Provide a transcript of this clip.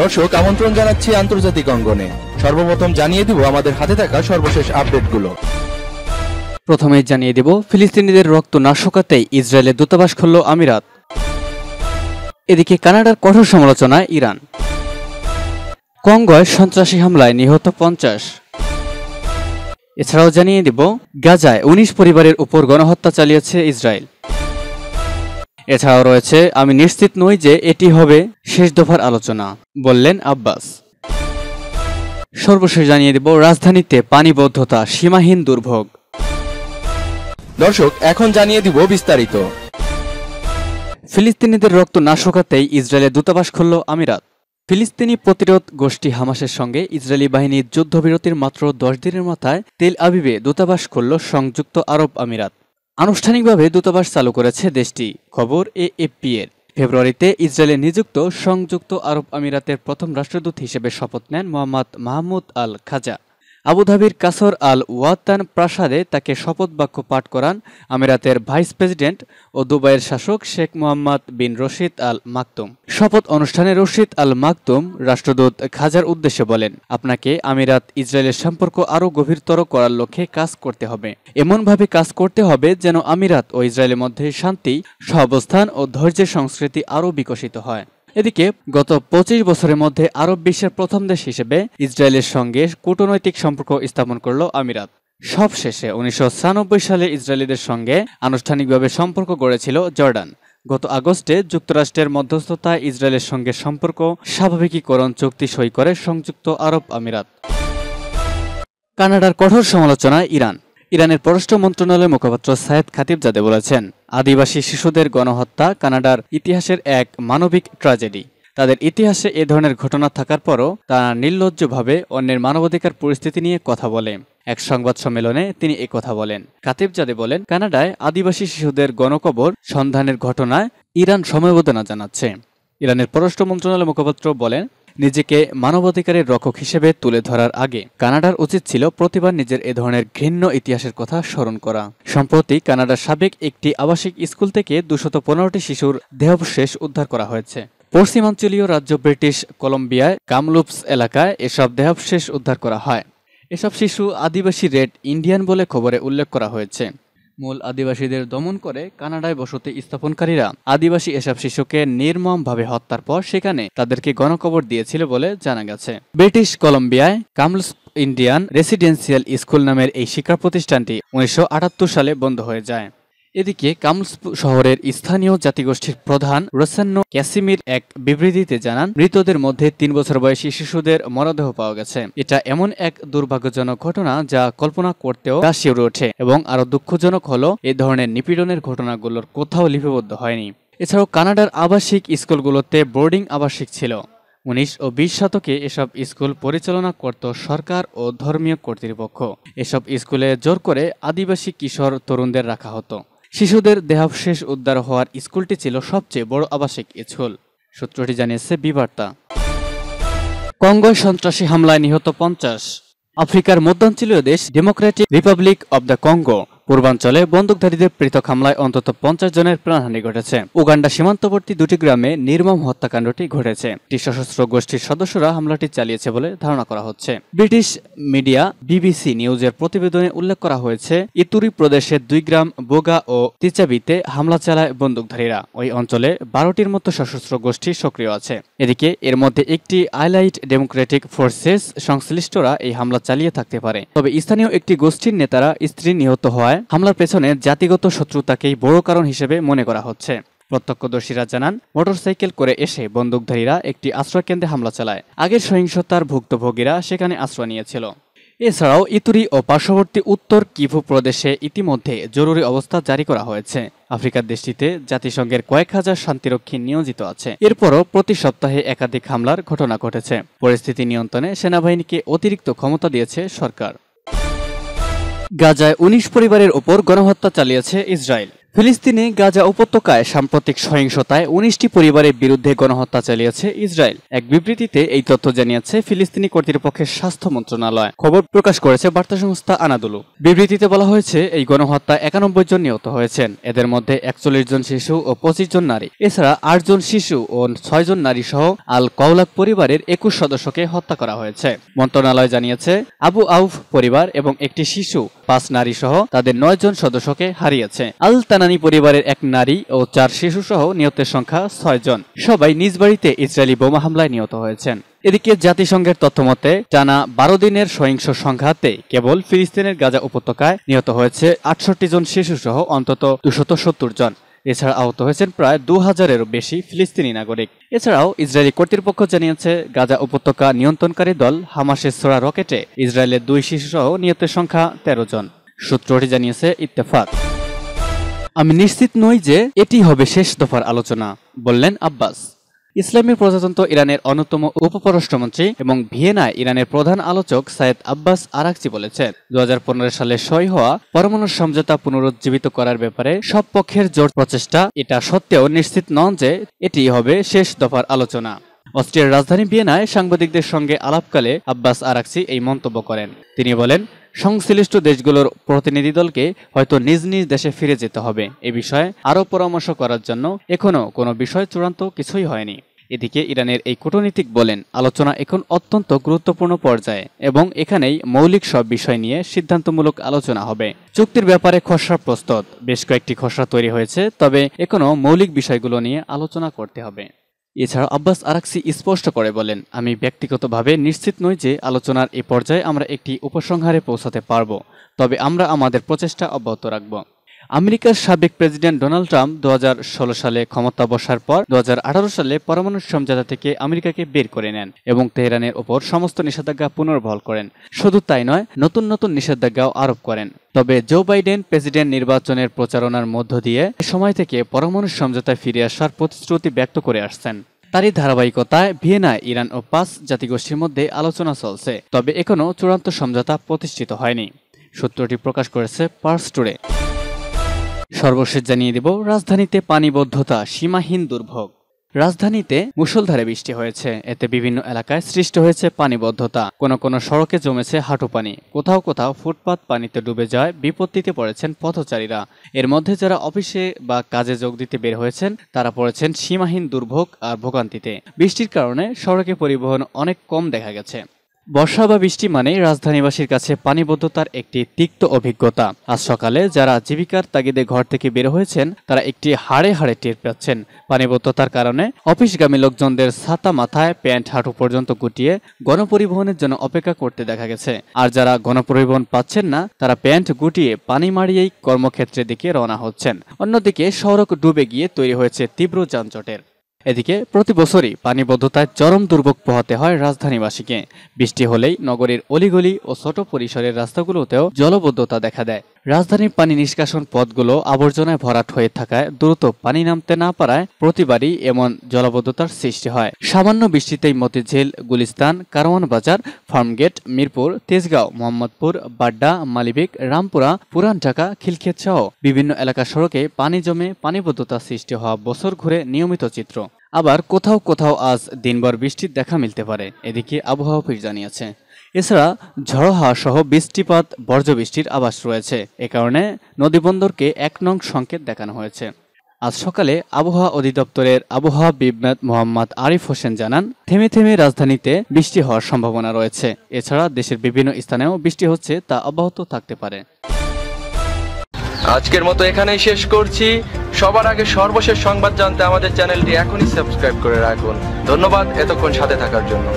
দর্শক আমন্ত্রণ জানাচ্ছি আন্তর্জাতিক অঙ্গনে সর্বপ্রথম জানিয়ে দিব আমাদের হাতে থাকা সর্বশেষ আপডেটগুলো প্রথমে জানিয়ে দেব ফিলিস্তিনিদের রক্ত না ইসরায়েলের দূতাবাস খুলল আমিরাত এদিকে কানাডার কঠোর সমালোচনায় ইরান কঙ্গয় সন্ত্রাসী হামলায় নিহত পঞ্চাশ এছাড়াও জানিয়ে দেব গাজায় উনিশ পরিবারের উপর গণহত্যা চালিয়েছে ইসরায়েল এছাড়াও রয়েছে আমি নিশ্চিত নই যে এটি হবে শেষ দফার আলোচনা বললেন আব্বাস সর্বশেষ জানিয়ে দেব রাজধানীতে পানিবদ্ধতা সীমাহীন দুর্ভোগ দর্শক এখন জানিয়ে দিব বিস্তারিত ফিলিস্তিনিদের রক্ত না শোকাতেই ইসরায়েলে দূতাবাস খুলল আমিরাত ফিলিস্তিনি প্রতিরোধ গোষ্ঠী হামাসের সঙ্গে ইসরায়েলি বাহিনীর যুদ্ধবিরতির মাত্র দশ দিনের মাথায় তেল আবিবে দূতাবাস খুলল সংযুক্ত আরব আমিরাত আনুষ্ঠানিকভাবে দূতাবাস চালু করেছে দেশটি খবর এ এফপি এর ফেব্রুয়ারিতে ইসরায়েলে নিযুক্ত সংযুক্ত আরব আমিরাতের প্রথম রাষ্ট্রদূত হিসেবে শপথ নেন মোহাম্মদ মাহমুদ আল খাজা আবুধাবির কাসর আল ওয়াতান প্রাসাদে তাকে শপথ বাক্য পাঠ করান আমিরাতের ভাইস প্রেসিডেন্ট ও দুবাইয়ের শাসক শেখ মোহাম্মদ বিন রশিদ আল মাকতুম শপথ অনুষ্ঠানে রশিদ আল মাকতুম রাষ্ট্রদূত খাজার উদ্দেশ্যে বলেন আপনাকে আমিরাত ইসরায়েলের সম্পর্ক আরও গভীরতর করার লক্ষ্যে কাজ করতে হবে এমনভাবে কাজ করতে হবে যেন আমিরাত ও ইসরায়েলের মধ্যে শান্তি সহাবস্থান ও ধৈর্যের সংস্কৃতি আরও বিকশিত হয় এদিকে গত পঁচিশ বছরের মধ্যে আরব বিশ্বের প্রথম দেশ হিসেবে ইসরায়েলের সঙ্গে কূটনৈতিক সম্পর্ক স্থাপন করল আমিরাত সবশেষে উনিশশো সালে ইসরায়েলিদের সঙ্গে আনুষ্ঠানিকভাবে সম্পর্ক গড়েছিল জর্ডান গত আগস্টে যুক্তরাষ্ট্রের মধ্যস্থতায় ইসরায়েলের সঙ্গে সম্পর্ক স্বাভাবিকীকরণ চুক্তি সই করে সংযুক্ত আরব আমিরাত কানাডার কঠোর সমালোচনা ইরান ইরানের পররাষ্ট্র মন্ত্রণালয়ের মুখপাত্র সায়েদ জাদে বলেছেন আদিবাসী শিশুদের গণহত্যা কানাডার ইতিহাসের এক মানবিক ট্র্যাজেডি তাদের ইতিহাসে এ ধরনের ঘটনা থাকার পরও তারা নির্লজ্জভাবে অন্যের মানবাধিকার পরিস্থিতি নিয়ে কথা বলে এক সংবাদ সম্মেলনে তিনি কথা বলেন কাতিবজাদে বলেন কানাডায় আদিবাসী শিশুদের গণকবর সন্ধানের ঘটনায় ইরান সমবেদনা জানাচ্ছে ইরানের পররাষ্ট্র মন্ত্রণালয় মুখপাত্র বলেন নিজেকে মানবাধিকারের রক্ষক হিসেবে তুলে ধরার আগে কানাডার উচিত ছিল প্রতিবার নিজের এ ধরনের ঘৃণ্য ইতিহাসের কথা স্মরণ করা সম্প্রতি কানাডার সাবেক একটি আবাসিক স্কুল থেকে দুশত পনেরোটি শিশুর দেহাবশেষ উদ্ধার করা হয়েছে পশ্চিমাঞ্চলীয় রাজ্য ব্রিটিশ কলম্বিয়ায় কামলুপস এলাকায় এসব দেহাবশেষ উদ্ধার করা হয় এসব শিশু আদিবাসী রেড ইন্ডিয়ান বলে খবরে উল্লেখ করা হয়েছে মূল আদিবাসীদের দমন করে কানাডায় বসতি স্থাপনকারীরা আদিবাসী এসব শিশুকে নির্মমভাবে হত্যার পর সেখানে তাদেরকে গণকবর দিয়েছিল বলে জানা গেছে ব্রিটিশ কলম্বিয়ায় কামলস ইন্ডিয়ান রেসিডেন্সিয়াল স্কুল নামের এই শিক্ষা প্রতিষ্ঠানটি উনিশশো সালে বন্ধ হয়ে যায় এদিকে কামস শহরের স্থানীয় জাতিগোষ্ঠীর প্রধান রসান্ন ক্যাসিমির এক বিবৃতিতে জানান মৃতদের মধ্যে তিন বছর বয়সী শিশুদের মরদেহ পাওয়া গেছে এটা এমন এক দুর্ভাগ্যজনক ঘটনা যা কল্পনা করতেও তা শিউরে ওঠে এবং আরও দুঃখজনক হলো এ ধরনের নিপীড়নের ঘটনাগুলোর কোথাও লিপিবদ্ধ হয়নি এছাড়াও কানাডার আবাসিক স্কুলগুলোতে বোর্ডিং আবাসিক ছিল উনিশ ও বিশ শতকে এসব স্কুল পরিচালনা করত সরকার ও ধর্মীয় কর্তৃপক্ষ এসব স্কুলে জোর করে আদিবাসী কিশোর তরুণদের রাখা হতো শিশুদের দেহাবশেষ উদ্ধার হওয়ার স্কুলটি ছিল সবচেয়ে বড় আবাসিক স্কুল সূত্রটি জানিয়েছে বিবার্তা কঙ্গোয় সন্ত্রাসী হামলায় নিহত পঞ্চাশ আফ্রিকার মধ্যাঞ্চলীয় দেশ Democratic Republic of the Congo পূর্বাঞ্চলে বন্দুকধারীদের পৃথক হামলায় অন্তত পঞ্চাশ জনের প্রাণহানি ঘটেছে উগান্ডা সীমান্তবর্তী দুটি গ্রামে নির্মম হত্যাকাণ্ডটি ঘটেছে একটি সশস্ত্র গোষ্ঠীর সদস্যরা হামলাটি চালিয়েছে বলে ধারণা করা হচ্ছে ব্রিটিশ মিডিয়া বিবিসি নিউজের প্রতিবেদনে উল্লেখ করা হয়েছে ইতুরি প্রদেশের দুই গ্রাম বোগা ও তিচাবিতে হামলা চালায় বন্দুকধারীরা ওই অঞ্চলে বারোটির মতো সশস্ত্র গোষ্ঠী সক্রিয় আছে এদিকে এর মধ্যে একটি আইলাইট ডেমোক্রেটিক ফোর্সেস সংশ্লিষ্টরা এই হামলা চালিয়ে থাকতে পারে তবে স্থানীয় একটি গোষ্ঠীর নেতারা স্ত্রী নিহত হওয়ায় হওয়ায় হামলার পেছনে জাতিগত শত্রুতাকেই বড় কারণ হিসেবে মনে করা হচ্ছে প্রত্যক্ষদর্শীরা জানান মোটরসাইকেল করে এসে বন্দুকধারীরা একটি আশ্রয়কেন্দ্রে হামলা চালায় আগের সহিংসতার ভুক্তভোগীরা সেখানে আশ্রয় নিয়েছিল এছাড়াও ইতুরি ও পার্শ্ববর্তী উত্তর কিভু প্রদেশে ইতিমধ্যে জরুরি অবস্থা জারি করা হয়েছে আফ্রিকার দেশটিতে জাতিসংঘের কয়েক হাজার শান্তিরক্ষী নিয়োজিত আছে এরপরও প্রতি সপ্তাহে একাধিক হামলার ঘটনা ঘটেছে পরিস্থিতি নিয়ন্ত্রণে সেনাবাহিনীকে অতিরিক্ত ক্ষমতা দিয়েছে সরকার গাজায় উনিশ পরিবারের ওপর গণহত্যা চালিয়েছে ইসরায়েল ফিলিস্তিনে গাজা উপত্যকায় সাম্প্রতিক সহিংসতায় উনিশটি পরিবারের বিরুদ্ধে গণহত্যা চালিয়েছে ইসরায়েল এক বিবৃতিতে এই তথ্য জানিয়েছে ফিলিস্তিনি কর্তৃপক্ষের স্বাস্থ্য মন্ত্রণালয় খবর প্রকাশ করেছে বার্তা সংস্থা আনাদুলু বিবৃতিতে বলা হয়েছে এই গণহত্যা একানব্বই জন নিহত হয়েছেন এদের মধ্যে একচল্লিশ জন শিশু ও পঁচিশ জন নারী এছাড়া আট জন শিশু ও ছয় জন নারী সহ আল কওলাক পরিবারের একুশ সদস্যকে হত্যা করা হয়েছে মন্ত্রণালয় জানিয়েছে আবু আউফ পরিবার এবং একটি শিশু পাঁচ নারী সহ তাদের নয় জন সদস্যকে হারিয়েছে আল কানানি পরিবারের এক নারী ও চার শিশু সহ নিহতের সংখ্যা ছয়জন সবাই নিজ বাড়িতে ইসরায়েলি বোমা হামলায় নিহত হয়েছেন এদিকে জাতিসংঘের তথ্য মতে টানা বারো দিনের সহিংস সংঘাতে কেবল ফিলিস্তিনের গাজা উপত্যকায় নিহত হয়েছে আটষট্টি জন শিশু সহ অন্তত দুশত সত্তর জন এছাড়া আহত হয়েছেন প্রায় দু হাজারেরও বেশি ফিলিস্তিনি নাগরিক এছাড়াও ইসরায়েলি কর্তৃপক্ষ জানিয়েছে গাজা উপত্যকা নিয়ন্ত্রণকারী দল হামাসের ছোড়া রকেটে ইসরায়েলের দুই শিশু সহ নিহতের সংখ্যা তেরো জন সূত্রটি জানিয়েছে ইত্তেফাক আমি নিশ্চিত নই যে এটি হবে শেষ দফার আলোচনা বললেন আব্বাস ইসলামী প্রজাতন্ত্র ইরানের অন্যতম উপপররাষ্ট্রমন্ত্রী এবং ভিয়েনায় ইরানের প্রধান আলোচক সায়েদ আব্বাস আরাকচি বলেছেন দু সালে সই হওয়া পরমাণু সমঝোতা পুনরুজ্জীবিত করার ব্যাপারে সব পক্ষের জোর প্রচেষ্টা এটা সত্ত্বেও নিশ্চিত নন যে এটি হবে শেষ দফার আলোচনা অস্ট্রিয়ার রাজধানী ভিয়েনায় সাংবাদিকদের সঙ্গে আলাপকালে আব্বাস আরাকসি এই মন্তব্য করেন তিনি বলেন সংশ্লিষ্ট দেশগুলোর প্রতিনিধি দলকে হয়তো নিজ নিজ দেশে ফিরে যেতে হবে এ বিষয়ে আরও পরামর্শ করার জন্য এখনও কোনো বিষয় চূড়ান্ত কিছুই হয়নি এদিকে ইরানের এই কূটনীতিক বলেন আলোচনা এখন অত্যন্ত গুরুত্বপূর্ণ পর্যায়ে এবং এখানেই মৌলিক সব বিষয় নিয়ে সিদ্ধান্তমূলক আলোচনা হবে চুক্তির ব্যাপারে খসড়া প্রস্তুত বেশ কয়েকটি খসড়া তৈরি হয়েছে তবে এখনও মৌলিক বিষয়গুলো নিয়ে আলোচনা করতে হবে এছাড়া আব্বাস আরাকসি স্পষ্ট করে বলেন আমি ব্যক্তিগতভাবে নিশ্চিত নই যে আলোচনার এ পর্যায়ে আমরা একটি উপসংহারে পৌঁছাতে পারব তবে আমরা আমাদের প্রচেষ্টা অব্যাহত রাখব আমেরিকার সাবেক প্রেসিডেন্ট ডোনাল্ড ট্রাম্প দু সালে ক্ষমতা বসার পর দু সালে পরমাণু সমঝোতা থেকে আমেরিকাকে বের করে নেন এবং তেহরানের ওপর সমস্ত নিষেধাজ্ঞা পুনর্বহল করেন শুধু তাই নয় নতুন নতুন নিষেধাজ্ঞাও আরোপ করেন তবে জো বাইডেন প্রেসিডেন্ট নির্বাচনের প্রচারণার মধ্য দিয়ে সময় থেকে পরমাণু সমঝোতায় ফিরে আসার প্রতিশ্রুতি ব্যক্ত করে আসছেন তারই ধারাবাহিকতায় ভিয়েনা ইরান ও পাঁচ জাতিগোষ্ঠীর মধ্যে আলোচনা চলছে তবে এখনও চূড়ান্ত সমঝোতা প্রতিষ্ঠিত হয়নি সূত্রটি প্রকাশ করেছে পার্স টুডে সর্বশেষ জানিয়ে দেব রাজধানীতে পানিবদ্ধতা সীমাহীন দুর্ভোগ রাজধানীতে মুষলধারে বৃষ্টি হয়েছে এতে বিভিন্ন এলাকায় সৃষ্টি হয়েছে পানিবদ্ধতা কোনো কোনো সড়কে জমেছে হাঁটু পানি কোথাও কোথাও ফুটপাত পানিতে ডুবে যায় বিপত্তিতে পড়েছেন পথচারীরা এর মধ্যে যারা অফিসে বা কাজে যোগ দিতে বের হয়েছেন তারা পড়েছেন সীমাহীন দুর্ভোগ আর ভোগান্তিতে বৃষ্টির কারণে সড়কে পরিবহন অনেক কম দেখা গেছে বর্ষা বা বৃষ্টি মানেই রাজধানীবাসীর কাছে পানিবদ্ধতার একটি তিক্ত অভিজ্ঞতা আজ সকালে যারা জীবিকার তাগিদে ঘর থেকে বের হয়েছেন তারা একটি হাড়ে হাড়ে টের পাচ্ছেন পানিবদ্ধতার কারণে অফিসগামী লোকজনদের ছাতা মাথায় প্যান্ট হাঁটু পর্যন্ত গুটিয়ে গণপরিবহনের জন্য অপেক্ষা করতে দেখা গেছে আর যারা গণপরিবহন পাচ্ছেন না তারা প্যান্ট গুটিয়ে পানি মারিয়েই কর্মক্ষেত্রের দিকে রওনা হচ্ছেন অন্যদিকে সড়ক ডুবে গিয়ে তৈরি হয়েছে তীব্র যানজটের এদিকে প্রতি বছরই পানিবদ্ধতায় চরম দুর্ভোগ পোহাতে হয় রাজধানীবাসীকে বৃষ্টি হলেই নগরের অলিগলি ও ছোট পরিসরের রাস্তাগুলোতেও জলবদ্ধতা দেখা দেয় রাজধানীর পানি নিষ্কাশন পথগুলো আবর্জনায় ভরাট হয়ে থাকায় দ্রুত পানি নামতে না পারায় প্রতিবারই এমন জলাবদ্ধতার সৃষ্টি হয় সামান্য বৃষ্টিতেই মতিঝিল গুলিস্তান কারওয়ান বাজার ফার্মগেট মিরপুর তেজগাঁও মোহাম্মদপুর বাড্ডা মালিবিক রামপুরা পুরান ঢাকা খিলক্ষেত সহ বিভিন্ন এলাকা সড়কে পানি জমে পানিবদ্ধতা সৃষ্টি হওয়া বছর ঘুরে নিয়মিত চিত্র আবার কোথাও কোথাও আজ দিনভর বৃষ্টির দেখা মিলতে পারে এদিকে আবহাওয়া ফির জানিয়েছে এছাড়া ঝড়ো হাওয়া সহ বৃষ্টিপাত বর্জ্যবৃষ্টির আবাস রয়েছে এ কারণে নদীবন্দরকে এক নং সংকেত দেখানো হয়েছে আজ সকালে আবহাওয়া অধিদপ্তরের আবহাওয়া বিবনাদ মোহাম্মদ আরিফ হোসেন জানান থেমে থেমে রাজধানীতে বৃষ্টি হওয়ার সম্ভাবনা রয়েছে এছাড়া দেশের বিভিন্ন স্থানেও বৃষ্টি হচ্ছে তা অব্যাহত থাকতে পারে আজকের মতো এখানেই শেষ করছি সবার আগে সর্বশেষ সংবাদ জানতে আমাদের চ্যানেলটি এখনই সাবস্ক্রাইব করে রাখুন ধন্যবাদ এতক্ষণ সাথে থাকার জন্য